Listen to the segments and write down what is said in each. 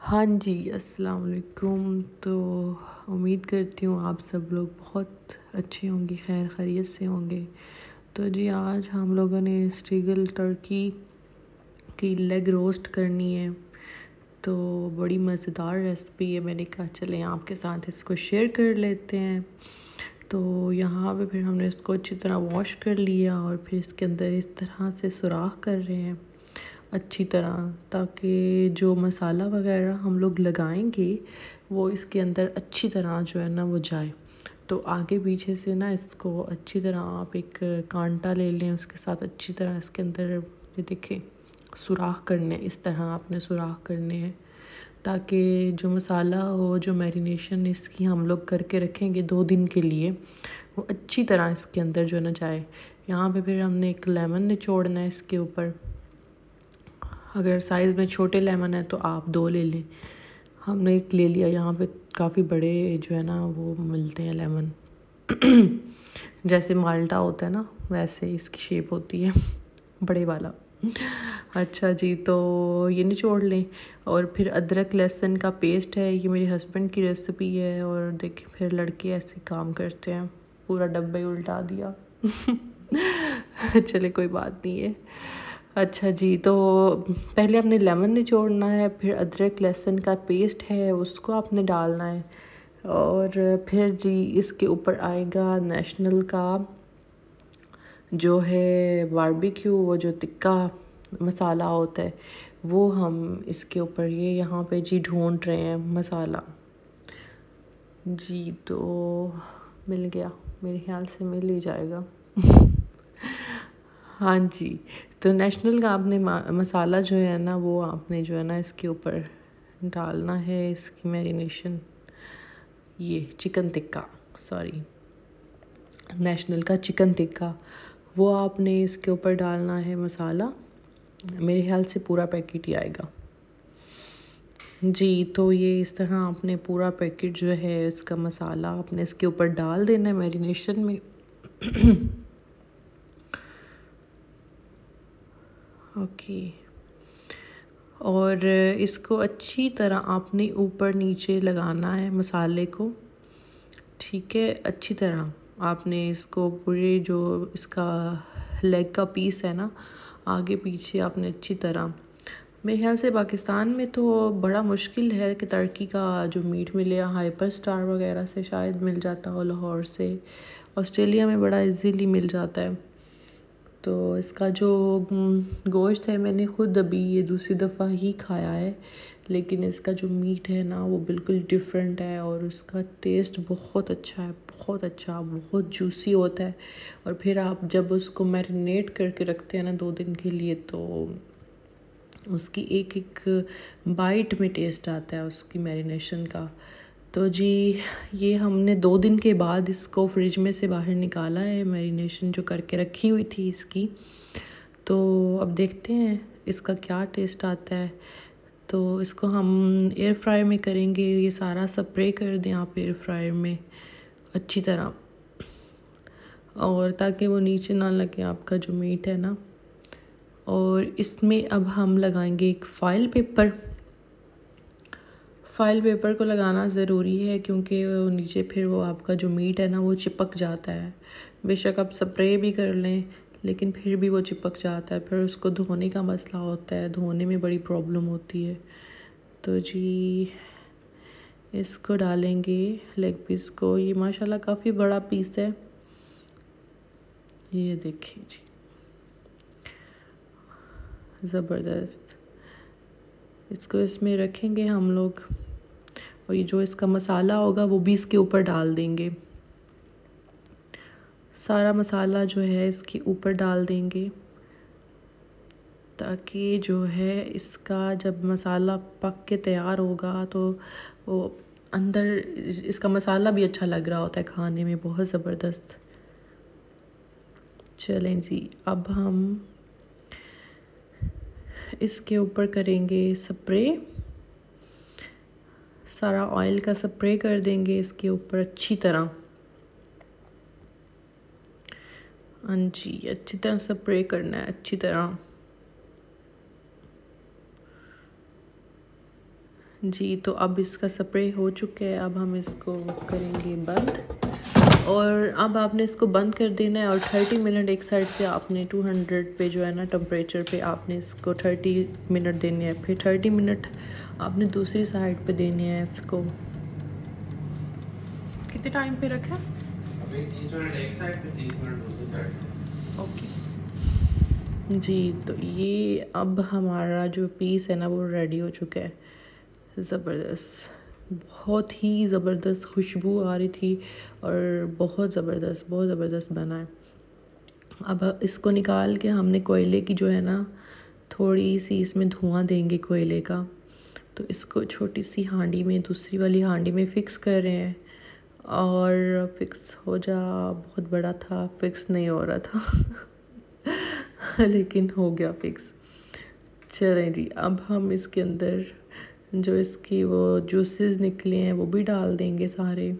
हाँ जी अस्सलाम वालेकुम तो उम्मीद करती हूँ आप सब लोग बहुत अच्छे होंगे खैर खैरियत से होंगे तो जी आज हम लोगों ने स्टीगल टर्की की लेग रोस्ट करनी है तो बड़ी मज़ेदार रेसिपी है मैंने कहा चलें आपके साथ इसको शेयर कर लेते हैं तो यहाँ पे फिर हमने इसको अच्छी तरह वॉश कर लिया और फिर इसके अंदर इस तरह से सुराख कर रहे हैं अच्छी तरह ताकि जो मसाला वगैरह हम लोग लगाएंगे वो इसके अंदर अच्छी तरह जो है ना वो जाए तो आगे पीछे से ना इसको अच्छी तरह आप एक कांटा ले लें उसके साथ अच्छी तरह इसके अंदर ये देखें सुराख करने इस तरह आपने सुराख करने हैं ताकि जो मसाला हो जो मैरिनेशन इसकी हम लोग करके रखेंगे दो दिन के लिए वो अच्छी तरह इसके अंदर जो है ना जाए यहाँ पे फिर हमने एक लेमन निचोड़ना है इसके ऊपर अगर साइज़ में छोटे लेमन है तो आप दो ले लें हमने एक ले लिया यहाँ पे काफ़ी बड़े जो है ना वो मिलते हैं लेमन जैसे माल्टा होता है ना वैसे इसकी शेप होती है बड़े वाला अच्छा जी तो ये निचोड़ लें और फिर अदरक लहसुन का पेस्ट है ये मेरे हस्बैंड की रेसिपी है और देखें फिर लड़के ऐसे काम करते हैं पूरा डब्बे उल्टा दिया चले कोई बात नहीं है अच्छा जी तो पहले आपने लेमन निचोड़ना है फिर अदरक लहसुन का पेस्ट है उसको आपने डालना है और फिर जी इसके ऊपर आएगा नेशनल का जो है बारबेक्यू वो जो तिक्का मसाला होता है वो हम इसके ऊपर ये यहाँ पे जी ढूंढ रहे हैं मसाला जी तो मिल गया मेरे ख्याल से मिल ही जाएगा हाँ जी तो नेशनल का आपने मसाला जो है ना वो आपने जो है ना इसके ऊपर डालना है इसकी मैरिनेशन ये चिकन टिक्का सॉरी नेशनल का चिकन टिक्का वो आपने इसके ऊपर डालना है मसाला मेरे ख्याल से पूरा पैकेट ही आएगा जी तो ये इस तरह आपने पूरा पैकेट जो है इसका मसाला आपने इसके ऊपर डाल देना है मैरिनेशन में ओके और इसको अच्छी तरह आपने ऊपर नीचे लगाना है मसाले को ठीक है अच्छी तरह आपने इसको पूरे जो इसका लेग का पीस है ना आगे पीछे आपने अच्छी तरह मेरे ख्याल से पाकिस्तान में तो बड़ा मुश्किल है कि तड़की का जो मीट मिले हाइपर स्टार वगैरह से शायद मिल जाता हो लाहौर से ऑस्ट्रेलिया में बड़ा इजीली मिल जाता है तो इसका जो गोश्त है मैंने ख़ुद अभी ये दूसरी दफ़ा ही खाया है लेकिन इसका जो मीट है ना वो बिल्कुल डिफरेंट है और उसका टेस्ट बहुत अच्छा है बहुत अच्छा बहुत जूसी होता है और फिर आप जब उसको मैरिनेट करके रखते हैं ना दो दिन के लिए तो उसकी एक एक बाइट में टेस्ट आता है उसकी मैरिनेशन का तो जी ये हमने दो दिन के बाद इसको फ्रिज में से बाहर निकाला है मैरिनेशन जो करके रखी हुई थी इसकी तो अब देखते हैं इसका क्या टेस्ट आता है तो इसको हम एयर फ्रायर में करेंगे ये सारा स्प्रे कर दें आप एयर फ्रायर में अच्छी तरह और ताकि वो नीचे ना लगे आपका जो मीट है ना और इसमें अब हम लगाएंगे एक फ़ाइल पेपर फ़ाइल पेपर को लगाना ज़रूरी है क्योंकि नीचे फिर वो आपका जो मीट है ना वो चिपक जाता है बेशक आप स्प्रे भी कर लें लेकिन फिर भी वो चिपक जाता है फिर उसको धोने का मसला होता है धोने में बड़ी प्रॉब्लम होती है तो जी इसको डालेंगे लेग पीस को ये माशाल्लाह काफ़ी बड़ा पीस है ये देखिए जी ज़बरदस्त इसको इसमें रखेंगे हम लोग और ये जो इसका मसाला होगा वो भी इसके ऊपर डाल देंगे सारा मसाला जो है इसके ऊपर डाल देंगे ताकि जो है इसका जब मसाला पक के तैयार होगा तो वो अंदर इसका मसाला भी अच्छा लग रहा होता है खाने में बहुत ज़बरदस्त चलें जी अब हम इसके ऊपर करेंगे स्प्रे सारा ऑयल का स्प्रे कर देंगे इसके ऊपर अच्छी तरह हाँ जी अच्छी तरह स्प्रे करना है अच्छी तरह जी तो अब इसका स्प्रे हो चुका है अब हम इसको करेंगे बंद और अब आपने इसको बंद कर देना है और 30 मिनट एक साइड से आपने 200 पे जो है ना टम्परेचर पे आपने इसको 30 मिनट देने हैं फिर 30 मिनट आपने दूसरी साइड पे देने हैं इसको कितने टाइम पे रखा ओके जी तो ये अब हमारा जो पीस है ना वो रेडी हो चुका है ज़बरदस्त बहुत ही ज़बरदस्त खुशबू आ रही थी और बहुत ज़बरदस्त बहुत ज़बरदस्त बना है अब इसको निकाल के हमने कोयले की जो है ना थोड़ी सी इसमें धुआं देंगे कोयले का तो इसको छोटी सी हांडी में दूसरी वाली हांडी में फ़िक्स कर रहे हैं और फिक्स हो जा बहुत बड़ा था फिक्स नहीं हो रहा था लेकिन हो गया फिक्स चलें जी अब हम इसके अंदर जो इसकी वो जूसेस निकले हैं वो भी डाल देंगे सारे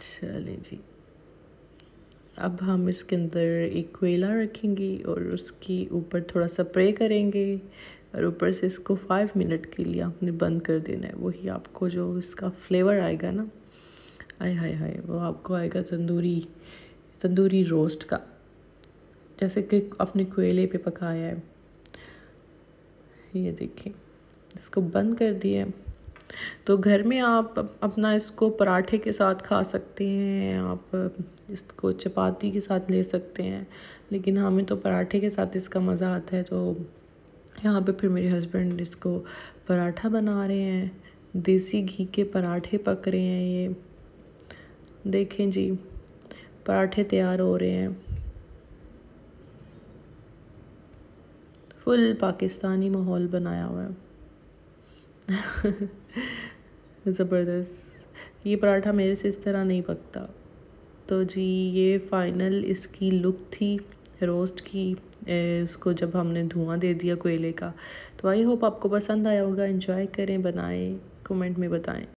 चलें जी अब हम इसके अंदर एक कोयला रखेंगे और उसकी ऊपर थोड़ा सा प्रे करेंगे और ऊपर से इसको फाइव मिनट के लिए आपने बंद कर देना है वही आपको जो इसका फ्लेवर आएगा ना आय हाय हाय वो आपको आएगा तंदूरी तंदूरी रोस्ट का जैसे कि अपने कोयले पे पकाया है ये देखें इसको बंद कर दिए तो घर में आप अपना इसको पराठे के साथ खा सकते हैं आप इसको चपाती के साथ ले सकते हैं लेकिन हमें तो पराठे के साथ इसका मज़ा आता है तो यहाँ पे फिर मेरे हस्बैंड इसको पराठा बना रहे हैं देसी घी के पराठे पक रहे हैं ये देखें जी पराठे तैयार हो रहे हैं फुल पाकिस्तानी माहौल बनाया हुआ है ज़बरदस्त ये पराठा मेरे से इस तरह नहीं पकता तो जी ये फाइनल इसकी लुक थी रोस्ट की ए, उसको जब हमने धुआं दे दिया कोयले का तो आई होप आपको पसंद आया होगा इंजॉय करें बनाएं कमेंट में बताएं